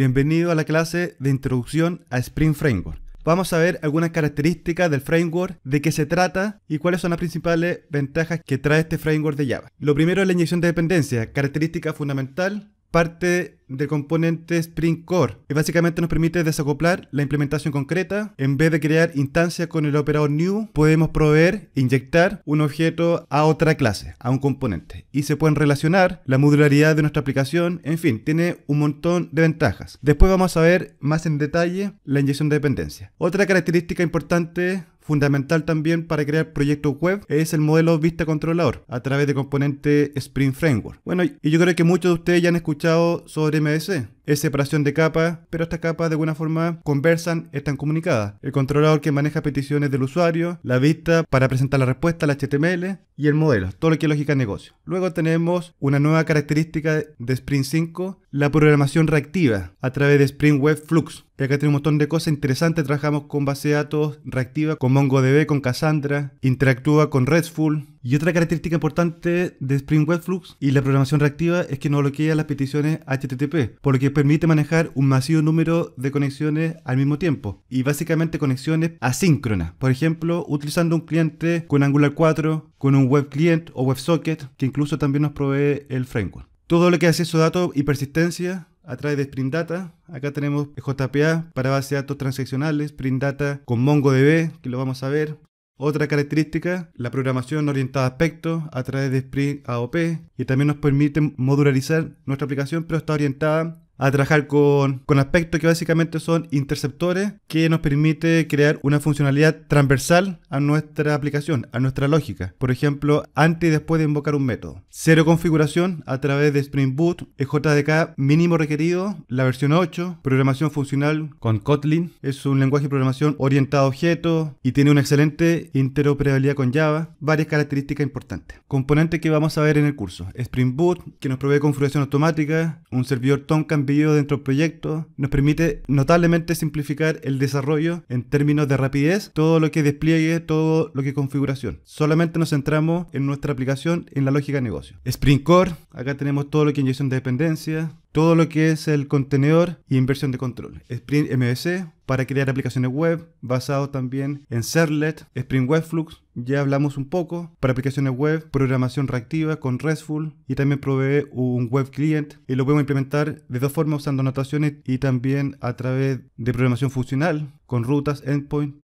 Bienvenido a la clase de introducción a Spring Framework. Vamos a ver algunas características del framework, de qué se trata y cuáles son las principales ventajas que trae este framework de Java. Lo primero es la inyección de dependencia, característica fundamental, parte del componente Spring Core, que básicamente nos permite desacoplar la implementación concreta. En vez de crear instancias con el operador new, podemos proveer inyectar un objeto a otra clase, a un componente. Y se pueden relacionar la modularidad de nuestra aplicación, en fin, tiene un montón de ventajas. Después vamos a ver más en detalle la inyección de dependencia. Otra característica importante Fundamental también para crear proyectos web es el modelo vista controlador a través de componente Spring Framework. Bueno, y yo creo que muchos de ustedes ya han escuchado sobre trimestre é? es separación de capas, pero estas capas de alguna forma conversan, están comunicadas. El controlador que maneja peticiones del usuario, la vista para presentar la respuesta, al HTML y el modelo, todo lo que es lógica de negocio. Luego tenemos una nueva característica de Spring 5, la programación reactiva a través de Spring Web Flux. Y acá tenemos un montón de cosas interesantes. Trabajamos con base de datos reactiva, con MongoDB, con Cassandra, interactúa con RESTful. Y otra característica importante de Spring Web Flux y la programación reactiva es que no bloquea las peticiones HTTP, por lo que permite manejar un masivo número de conexiones al mismo tiempo y básicamente conexiones asíncronas. Por ejemplo, utilizando un cliente con Angular 4, con un web client o WebSocket que incluso también nos provee el framework. Todo lo que hace eso datos y persistencia a través de Spring Data. Acá tenemos JPA para base de datos transaccionales, Spring Data con MongoDB, que lo vamos a ver. Otra característica, la programación orientada a aspectos a través de Spring AOP, Y también nos permite modularizar nuestra aplicación, pero está orientada a trabajar con, aspectos que básicamente son interceptores que nos permite crear una funcionalidad transversal a nuestra aplicación, a nuestra lógica. Por ejemplo, antes y después de invocar un método. Cero configuración a través de Spring Boot, JDK mínimo requerido, la versión 8, programación funcional con Kotlin. Es un lenguaje de programación orientado a objetos y tiene una excelente interoperabilidad con Java. Varias características importantes. Componente que vamos a ver en el curso. Spring Boot, que nos provee configuración automática, un servidor Tomcat dentro del proyecto, nos permite notablemente simplificar el desarrollo en términos de rapidez, todo lo que despliegue, todo lo que configuración. Solamente nos centramos en nuestra aplicación, en la lógica de negocio. Spring Core, acá tenemos todo lo que inyección de dependencia, todo lo que es el contenedor y inversión de control. Spring MVC para crear aplicaciones web, basado también en Serlet, Spring Webflux, ya hablamos un poco, para aplicaciones web, programación reactiva con RESTful y también provee un web client y lo podemos implementar de dos formas usando anotaciones y también a través de programación funcional con rutas, endpoint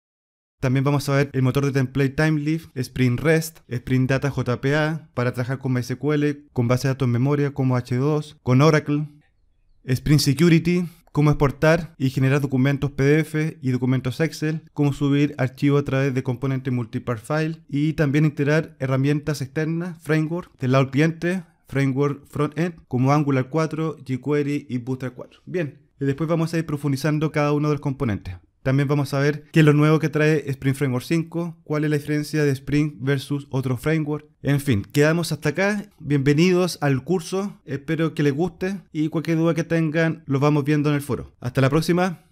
también vamos a ver el motor de template TimeLeaf, Spring REST, Spring Data JPA para trabajar con MySQL, con base de datos en memoria como H2, con Oracle, Spring Security, cómo exportar y generar documentos PDF y documentos Excel, cómo subir archivos a través de componentes multipart file y también integrar herramientas externas, framework del lado del cliente, framework front-end como Angular 4, jQuery y Bootstrap 4. Bien, y después vamos a ir profundizando cada uno de los componentes. También vamos a ver qué es lo nuevo que trae Spring Framework 5, cuál es la diferencia de Spring versus otro framework. En fin, quedamos hasta acá. Bienvenidos al curso, espero que les guste y cualquier duda que tengan los vamos viendo en el foro. Hasta la próxima.